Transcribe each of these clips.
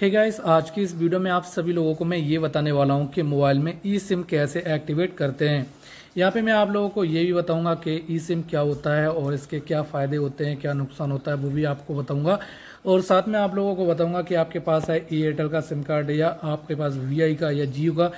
हे hey guys आज की इस वीडियो में आप सभी लोगों को मैं ये बताने वाला हूँ कि मोबाइल में ई सिम कैसे एक्टिवेट करते हैं यहाँ पे मैं आप लोगों को ये भी बताऊँगा कि ई सिम क्या होता है और इसके क्या फ़ायदे होते हैं क्या नुकसान होता है वो भी आपको बताऊँगा और साथ में आप लोगों को बताऊंगा कि आपके पास है एयरटेल का सिम कार्ड या आपके पास वी का या जियो का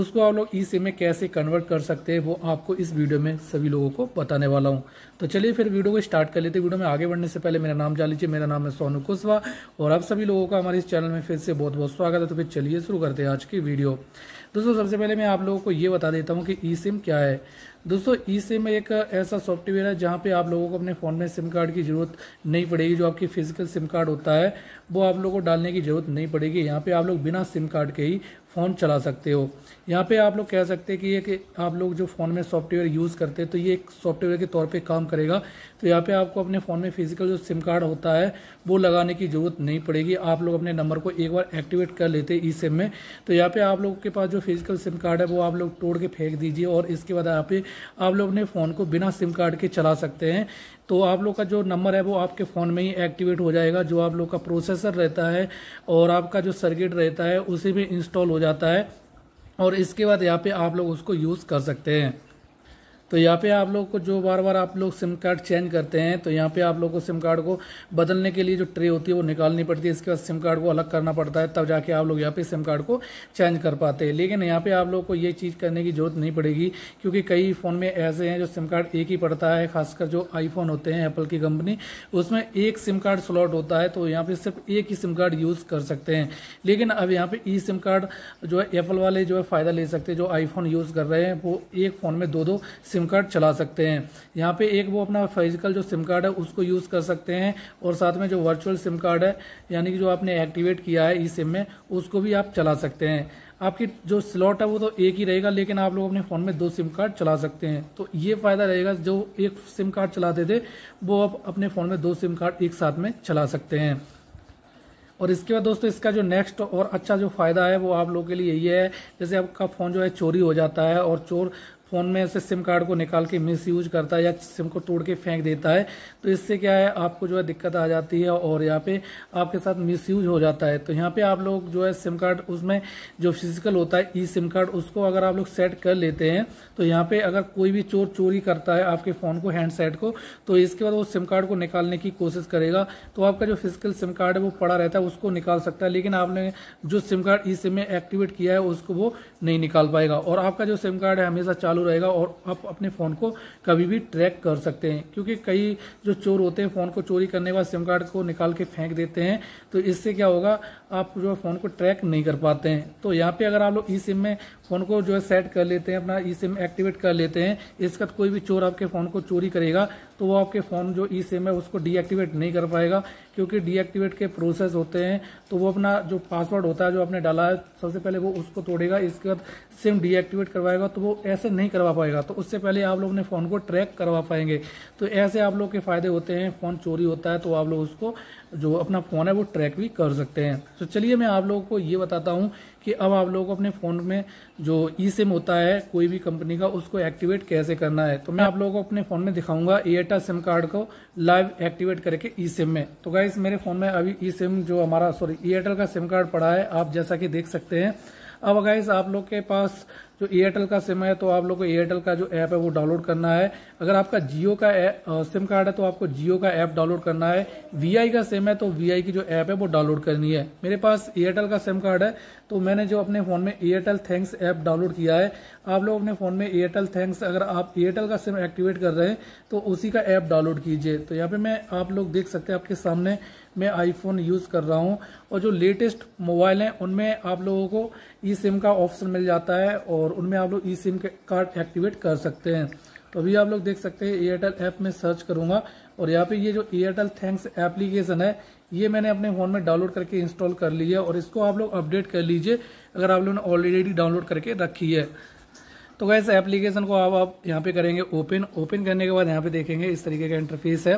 उसको आप लोग ई सिम में कैसे कन्वर्ट कर सकते हैं वो आपको इस वीडियो में सभी लोगों को बताने वाला हूँ तो चलिए फिर वीडियो को स्टार्ट कर लेते हैं वीडियो में आगे बढ़ने से पहले मेरा नाम जान लीजिए मेरा नाम है सोनू कुशवा और आप सभी लोगों का हमारे इस चैनल में फिर से बहुत बहुत स्वागत है तो फिर चलिए शुरू करते हैं आज की वीडियो दोस्तों सबसे पहले मैं आप लोगों को ये बता देता हूँ कि ई सिम क्या है दोस्तों ई सिम एक ऐसा सॉफ्टवेयर है जहाँ पे आप लोगों को अपने फ़ोन में सिम कार्ड की ज़रूरत नहीं पड़ेगी जो आपकी फ़िजिकल सिम कार्ड होता है वो आप लोगों को डालने की ज़रूरत नहीं पड़ेगी यहाँ पे आप लोग बिना सिम कार्ड के ही फ़ोन चला सकते हो यहाँ पे आप लोग कह सकते हैं कि ये कि आप लोग जो फ़ोन में सॉफ्टवेयर यूज़ करते हैं तो ये एक सॉफ्टवेयर के तौर पर काम करेगा तो यहाँ पर आपको अपने फ़ोन में फ़िजिकल जो सिम कार्ड होता है वो लगाने की ज़रूरत नहीं पड़ेगी आप लोग अपने नंबर को एक बार एक्टिवेट कर लेते ई सिम में तो यहाँ पर आप लोगों के पास जो फिज़िकल सिम कार्ड है वो आप लोग तोड़ के फेंक दीजिए और इसके बाद यहाँ पे आप लोग अपने फ़ोन को बिना सिम कार्ड के चला सकते हैं तो आप लोग का जो नंबर है वो आपके फ़ोन में ही एक्टिवेट हो जाएगा जो आप लोग का प्रोसेसर रहता है और आपका जो सर्किट रहता है उसी में इंस्टॉल हो जाता है और इसके बाद यहाँ पे आप लोग उसको यूज़ कर सकते हैं तो यहाँ पे आप लोग को जो बार बार आप लोग सिम कार्ड चेंज करते हैं तो यहाँ पे आप लोग को सिम कार्ड को बदलने के लिए जो ट्रे होती है वो निकालनी पड़ती है इसके बाद सिम कार्ड को अलग करना पड़ता है तब जाके आप लोग यहाँ पे सिम कार्ड को चेंज कर पाते हैं लेकिन यहाँ पे आप लोग को ये चीज़ करने की जरूरत नहीं पड़ेगी क्योंकि कई फ़ोन में ऐसे हैं जो सिम कार्ड एक ही पड़ता है खासकर जो आईफोन होते हैं एप्पल की कंपनी उसमें एक सिम कार्ड स्लॉट होता है तो यहाँ पे सिर्फ एक ही सिम कार्ड यूज़ कर सकते हैं लेकिन अब यहाँ पे ई सिम कार्ड जो है एप्पल वाले जो है फ़ायदा ले सकते हैं जो आईफोन यूज़ कर रहे हैं वो एक फ़ोन में दो दो सिम सिम कार्ड चला सकते हैं यहाँ पे एक वो अपना फिजिकल जो सिम कार्ड है उसको यूज़ कर सकते हैं और साथ में जो वर्चुअल सिम कार्ड है यानी कि जो आपने एक्टिवेट किया है ई सिम में उसको भी आप चला सकते हैं आपकी जो स्लॉट है वो तो एक ही रहेगा लेकिन आप लोग अपने फ़ोन में दो सिम कार्ड चला सकते हैं तो ये फ़ायदा रहेगा जो एक सिम कार्ड चलाते थे वो आप अपने फ़ोन में दो सिम कार्ड एक साथ में चला सकते हैं और इसके बाद दोस्तों इसका जो नेक्स्ट और अच्छा जो फ़ायदा है वो आप लोगों के लिए ये है जैसे आपका फ़ोन जो है चोरी हो जाता है और चोर फ़ोन में से सिम कार्ड को निकाल के मिस यूज करता है या सिम को तोड़ के फेंक देता है तो इससे क्या है आपको जो है दिक्कत आ जाती है और यहाँ पे आपके साथ मिस यूज हो जाता है तो यहाँ पे आप लोग जो है सिम कार्ड उसमें जो फिजिकल होता है ई सिम कार्ड उसको अगर आप लोग सेट कर लेते हैं तो यहाँ पे अगर कोई भी चोर चोरी करता है आपके फ़ोन को हैंडसेट को तो इसके बाद वो सिम कार्ड को निकालने की कोशिश करेगा तो आपका जो फिजिकल सिम कार्ड है वो पड़ा रहता है उसको निकाल सकता है लेकिन आपने जो सिम कार्ड ई सिम में एक्टिवेट किया है उसको वो नहीं निकाल पाएगा और आपका जो सिम कार्ड है हमेशा चालू चालू रहेगा और आप अपने फ़ोन को कभी भी ट्रैक कर सकते हैं क्योंकि कई जो चोर होते हैं फ़ोन को चोरी करने के बाद सिम कार्ड को निकाल के फेंक देते हैं तो इससे क्या होगा आप जो है फ़ोन को ट्रैक नहीं कर पाते हैं तो यहाँ पे अगर आप लोग ई सिम में फ़ोन को जो है सेट कर लेते हैं अपना ई सिम एक्टिवेट कर लेते हैं इसका कोई भी चोर आपके फ़ोन को चोरी करेगा तो वो आपके फ़ोन जो ई सिम है उसको डीएक्टिवेट नहीं कर पाएगा क्योंकि डीएक्टिवेट के प्रोसेस होते हैं तो वो अपना जो पासवर्ड होता है जो आपने डाला है सबसे पहले वो उसको तोड़ेगा इसके बाद सिम डीएक्टिवेट करवाएगा तो वो ऐसे नहीं करवा पाएगा तो उससे पहले आप लोग अपने फ़ोन को ट्रैक करवा पाएंगे तो ऐसे आप लोग के फ़ायदे होते हैं फ़ोन चोरी होता है तो आप लोग उसको जो अपना फ़ोन है वो ट्रैक भी कर सकते हैं तो चलिए मैं आप लोगों को ये बताता हूँ कि अब आप लोगों को अपने फ़ोन में जो ई सिम होता है कोई भी कंपनी का उसको एक्टिवेट कैसे करना है तो मैं आप लोगों को अपने फ़ोन में दिखाऊंगा एयरटेल सिम कार्ड को लाइव एक्टिवेट करके ई सिम में तो गाइस मेरे फ़ोन में अभी ई सिम जो हमारा सॉरी एयरटेल का सिम कार्ड पड़ा है आप जैसा कि देख सकते हैं अब गाइस आप लोग के पास जो एयरटेल का सिम है तो आप लोग को एयरटेल का जो ऐप है वो डाउनलोड करना है अगर आपका जियो का सिम कार्ड है तो आपको जियो का ऐप डाउनलोड करना है वीआई का सिम है तो वीआई की जो ऐप है वो डाउनलोड करनी है मेरे पास एयरटेल का सिम कार्ड है तो मैंने जो अपने फोन में एयरटेल थैंक्स ऐप डाउनलोड किया है आप लोग अपने फोन में एयरटेल थैंक्स अगर आप एयरटेल का सिम एक्टिवेट कर रहे हैं तो उसी का ऐप डाउनलोड कीजिए तो यहाँ पे मैं आप लोग देख सकते हैं आपके सामने मैं आईफोन यूज़ कर रहा हूँ और जो लेटेस्ट मोबाइल हैं उनमें आप लोगों को ई सिम का ऑप्शन मिल जाता है और और उनमें आप लोग ई सिम कार्ड एक्टिवेट कर सकते हैं तो अभी आप लोग देख सकते हैं एयरटेल ऐप में सर्च करूंगा और यहाँ पे ये जो एयरटेल थैंक्स एप्लीकेशन है ये मैंने अपने फ़ोन में डाउनलोड करके इंस्टॉल कर लिया है और इसको आप लोग अपडेट कर लीजिए अगर आप लोगों ने ऑलरेडी डाउनलोड करके रखी है तो वैसे एप्लीकेशन को आप आप यहाँ पे करेंगे ओपन ओपन करने के बाद यहाँ पे देखेंगे इस तरीके का इंटरफेस है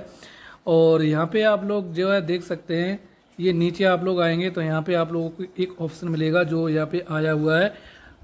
और यहाँ पे आप लोग जो है देख सकते हैं ये नीचे आप लोग आएंगे तो यहाँ पे आप लोगों को एक ऑप्शन मिलेगा जो यहाँ पे आया हुआ है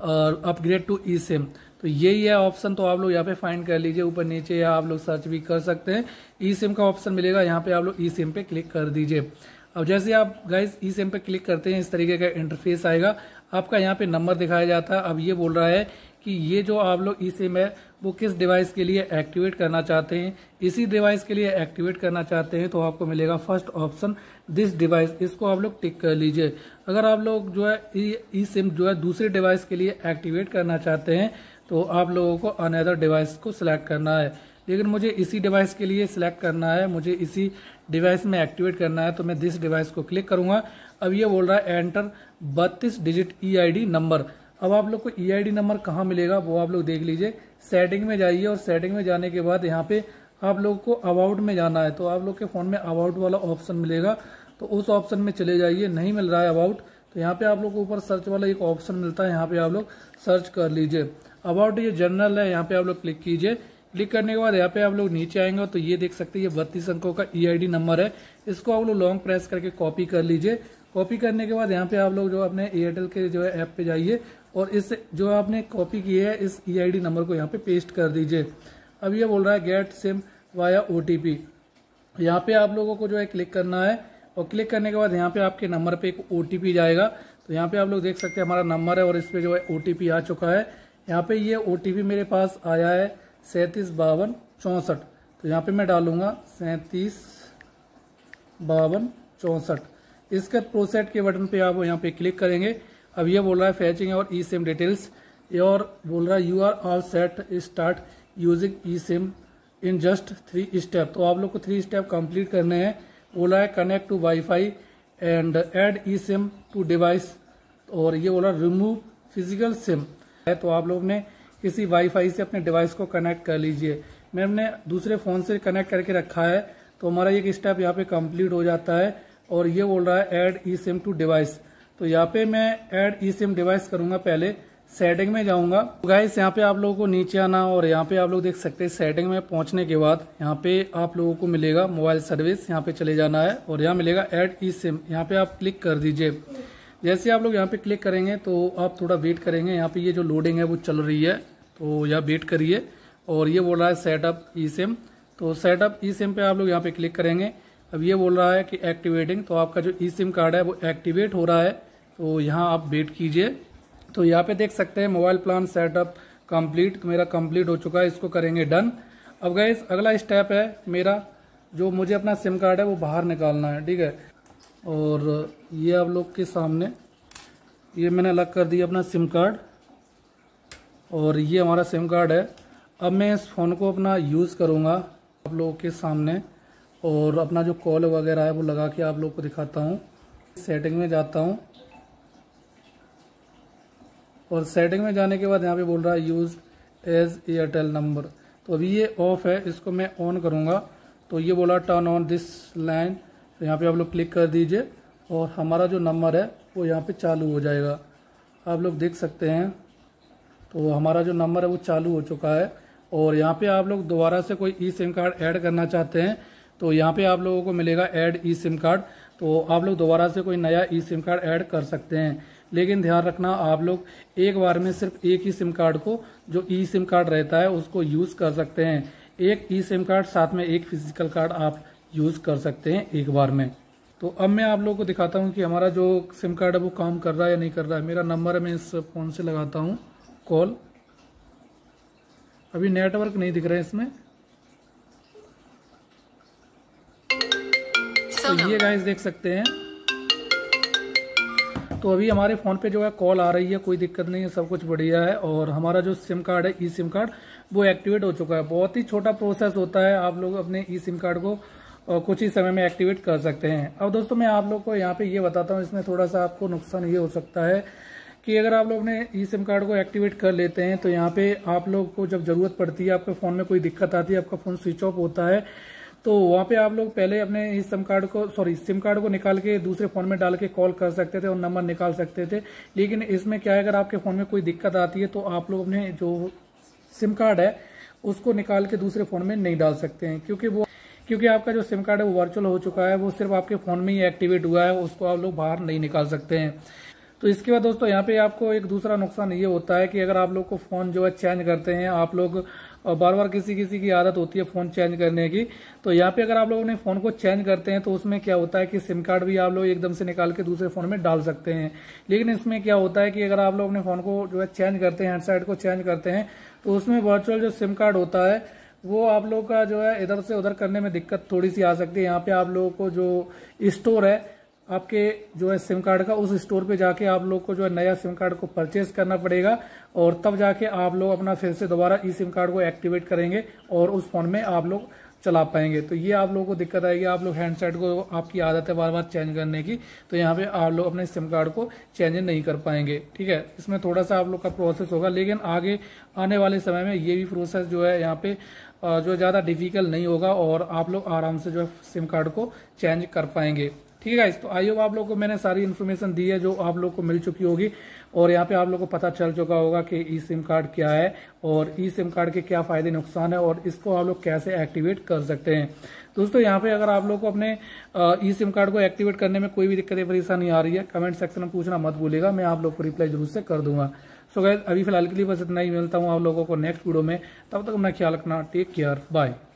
और अपग्रेड टू ई सिम तो यही है ऑप्शन तो आप लोग यहाँ पे फाइंड कर लीजिए ऊपर नीचे या आप लोग सर्च भी कर सकते हैं ई सिम का ऑप्शन मिलेगा यहाँ पे आप लोग ई सिम पे क्लिक कर दीजिए अब जैसे आप गाइस ई सिम पे क्लिक करते हैं इस तरीके का इंटरफेस आएगा आपका यहाँ पे नंबर दिखाया जाता है अब ये बोल रहा है कि ये जो आप लोग ई सिम है वो किस डिवाइस के लिए एक्टिवेट करना चाहते हैं इसी डिवाइस के लिए एक्टिवेट करना चाहते हैं तो आपको मिलेगा फर्स्ट ऑप्शन दिस डिवाइस इसको आप लोग टिक कर लीजिए अगर आप लोग जो है ई e, सिम जो है दूसरे डिवाइस के लिए एक्टिवेट करना चाहते हैं तो आप लोगों को अनदर डिवाइस को सिलेक्ट करना है लेकिन मुझे इसी डिवाइस के लिए सिलेक्ट करना है मुझे इसी डिवाइस में एक्टिवेट करना है तो मैं दिस डिवाइस को क्लिक करूंगा अब ये बोल रहा है एंटर बत्तीस digit E I D number अब आप लोग को ई नंबर कहाँ मिलेगा वो आप लोग देख लीजिए सेटिंग में जाइए और सेटिंग में जाने के बाद यहाँ पे आप लोग को अबाउट में जाना है तो आप लोग के फ़ोन में अबाउट वाला ऑप्शन मिलेगा तो उस ऑप्शन में चले जाइए नहीं मिल रहा है अबाउट तो यहाँ पे आप लोग को ऊपर सर्च वाला एक ऑप्शन मिलता है यहाँ पे आप लोग सर्च कर लीजिए अबाउट ये जनरल है यहाँ पे आप लोग क्लिक कीजिए क्लिक करने के बाद यहाँ पे आप लोग नीचे आएंगे तो ये देख सकते हैं ये बत्तीस अंकों का ई नंबर है इसको आप लोग लॉन्ग प्रेस करके कॉपी कर लीजिए कॉपी करने के बाद यहाँ पे आप लोग जो अपने एयरटेल के जो है ऐप पे जाइए और इस जो आपने कॉपी की है इस ई e नंबर को यहाँ पे पेस्ट कर दीजिए अब ये बोल रहा है get SIM via O T P यहाँ पे आप लोगों को जो है क्लिक करना है और क्लिक करने के बाद यहाँ पे आपके नंबर पे एक ओ जाएगा तो यहाँ पे आप लोग देख सकते हैं हमारा नंबर है और इस पर जो है ओ आ चुका है यहाँ पे ये ओ मेरे पास आया है सैंतीस बावन चौंसठ तो यहाँ पे मैं डालूंगा सैंतीस बावन चौंसठ इसके प्रोसेट के बटन पे आप यहाँ पे क्लिक करेंगे अब ये बोल रहा है फैचिंग और ई सिम डिटेल्स और बोल रहा है you are all set start using e SIM in just three step तो आप लोग को थ्री स्टेप कंप्लीट करने हैं बोला है connect to wifi and add e SIM to device और ये बोला रिमूव फिजिकल सिम है तो आप लोग ने किसी वाईफाई से अपने डिवाइस को कनेक्ट कर लीजिए मैम ने दूसरे फ़ोन से कनेक्ट करके रखा है तो हमारा एक स्टेप यहाँ पे कंप्लीट हो जाता है और ये बोल रहा है add e SIM to device तो यहाँ पे मैं ऐड ई सिम डिवाइस करूंगा पहले सेटिंग में जाऊंगा तो गाइस यहाँ पे आप लोगों को नीचे आना और यहाँ पे आप लोग देख सकते हैं सेटिंग में पहुंचने के बाद यहाँ पे आप लोगों को मिलेगा मोबाइल सर्विस यहाँ पे चले जाना है और यहाँ मिलेगा एड ई सिम यहाँ पे आप क्लिक कर दीजिए जैसे आप लोग यहाँ पे क्लिक करेंगे तो आप थोड़ा वेट करेंगे यहाँ पे ये जो लोडिंग है वो चल रही है तो यहाँ वेट करिए और ये बोल रहा है सेटअप ई सिम तो सेटअप ई सिम पे आप लोग यहाँ पे क्लिक करेंगे अब ये बोल रहा है कि एक्टिवेटिंग तो आपका जो ई सिम कार्ड है वो एक्टिवेट हो रहा है तो यहाँ आप वेट कीजिए तो यहाँ पे देख सकते हैं मोबाइल प्लान सेटअप कंप्लीट मेरा कंप्लीट हो चुका है इसको करेंगे डन अब गए अगला स्टेप है मेरा जो मुझे अपना सिम कार्ड है वो बाहर निकालना है ठीक है और ये आप लोग के सामने ये मैंने अलग कर दिया अपना सिम कार्ड और ये हमारा सिम कार्ड है अब मैं इस फ़ोन को अपना यूज़ करूँगा आप लोगों के सामने और अपना जो कॉल वगैरह है वो लगा के आप लोग को दिखाता हूँ सेटिंग में जाता हूँ और सेटिंग में जाने के बाद यहाँ पे बोल रहा है यूज एज एयरटेल नंबर तो अभी ये ऑफ है इसको मैं ऑन करूँगा तो ये बोला टर्न ऑन दिस लाइन तो यहाँ पे आप लोग क्लिक कर दीजिए और हमारा जो नंबर है वो यहाँ पे चालू हो जाएगा आप लोग देख सकते हैं तो हमारा जो नंबर है वो चालू हो चुका है और यहाँ पे आप लोग दोबारा से कोई ई सिम कार्ड ऐड करना चाहते हैं तो यहाँ पे आप लोगों को मिलेगा ऐड ई सिम कार्ड तो आप लोग दोबारा से कोई नया ई सिम कार्ड ऐड कर सकते हैं लेकिन ध्यान रखना आप लोग एक बार में सिर्फ एक ही सिम कार्ड को जो ई सिम कार्ड रहता है उसको यूज कर सकते हैं एक ई सिम कार्ड साथ में एक फिजिकल कार्ड आप यूज कर सकते हैं एक बार में तो अब मैं आप लोगों को दिखाता हूं कि हमारा जो सिम कार्ड है वो काम कर रहा है या नहीं कर रहा है मेरा नंबर मैं इस फ़ोन से लगाता हूं कॉल अभी नेटवर्क नहीं दिख रहा है इसमें तो ये गाइस देख सकते हैं तो अभी हमारे फ़ोन पे जो है कॉल आ रही है कोई दिक्कत नहीं है सब कुछ बढ़िया है और हमारा जो सिम कार्ड है ई सिम कार्ड वो एक्टिवेट हो चुका है बहुत ही छोटा प्रोसेस होता है आप लोग अपने ई सिम कार्ड को कुछ ही समय में एक्टिवेट कर सकते हैं अब दोस्तों मैं आप लोग को यहाँ पे ये बताता हूँ इसमें थोड़ा सा आपको नुकसान ये हो सकता है कि अगर आप लोग अपने ई सिम कार्ड को एक्टिवेट कर लेते हैं तो यहाँ पे आप लोग को जब ज़रूरत पड़ती है आपके फ़ोन में कोई दिक्कत आती है आपका फ़ोन स्विच ऑफ होता है तो वहाँ पे आप लोग पहले अपने इस सिम कार्ड को सॉरी सिम कार्ड को निकाल के दूसरे फोन में डाल के कॉल कर सकते थे और नंबर निकाल सकते थे लेकिन इसमें क्या है अगर आपके फोन में कोई दिक्कत आती है तो आप लोग अपने जो सिम कार्ड है उसको निकाल के दूसरे फोन में नहीं डाल सकते हैं क्योंकि वो क्योंकि आपका जो सिम कार्ड है वो वर्चुअल हो चुका है वो सिर्फ आपके फोन में ही एक्टिवेट हुआ है उसको आप लोग बाहर नहीं निकाल सकते हैं तो इसके बाद दोस्तों यहाँ पे आपको एक दूसरा नुकसान ये होता है कि अगर आप लोग को फ़ोन जो है चेंज करते हैं आप लोग और बार बार किसी किसी की आदत होती है फ़ोन चेंज करने की तो यहाँ पे अगर आप लोगों ने फ़ोन को चेंज करते हैं तो उसमें क्या होता है कि सिम कार्ड भी आप लोग एकदम से निकाल के दूसरे फ़ोन में डाल सकते हैं लेकिन इसमें क्या होता है कि अगर आप लोग अपने फ़ोन को जो है चेंज करते हैं हैंडसेट को चेंज करते हैं तो उसमें वर्चुअल जो सिम कार्ड होता है वो आप लोग का जो है इधर से उधर करने में दिक्कत थोड़ी सी आ सकती है यहाँ पे आप लोगों को जो स्टोर है आपके जो है सिम कार्ड का उस स्टोर पे जाके आप लोग को जो है नया सिम कार्ड को परचेज करना पड़ेगा और तब जाके आप लोग अपना फिर से दोबारा ई सिम कार्ड को एक्टिवेट करेंगे और उस फोन में आप लोग चला पाएंगे तो ये आप लोगों को दिक्कत आएगी आप लोग हैंडसेट को आपकी आदत है बार बार चेंज करने की तो यहाँ पे आप लोग अपने सिम कार्ड को चेंज नहीं कर पाएंगे ठीक है इसमें थोड़ा सा आप लोग का प्रोसेस होगा लेकिन आगे आने वाले समय में ये भी प्रोसेस जो है यहाँ पे जो ज़्यादा डिफिकल्ट नहीं होगा और आप लोग आराम से जो है सिम कार्ड को चेंज कर पाएंगे ठीक है गाइज तो आई होप आप लोग को मैंने सारी इन्फॉर्मेशन दी है जो आप लोग को मिल चुकी होगी और यहाँ पे आप लोग को पता चल चुका होगा कि ई सिम कार्ड क्या है और ई सिम कार्ड के क्या फायदे नुकसान है और इसको आप लोग कैसे एक्टिवेट कर सकते हैं दोस्तों यहाँ पे अगर आप लोग को अपने ई सिम कार्ड को एक्टिवेट करने में कोई भी दिक्कत परेशानी आ रही है कमेंट सेक्शन में पूछना मत भूलेगा मैं आप लोग को रिप्लाई जरूर से कर दूंगा सो गैस अभी फिलहाल के लिए बस इतना ही मिलता हूँ आप लोगों को नेक्स्ट वीडियो में तब तक अपना ख्याल रखना टेक केयर बाय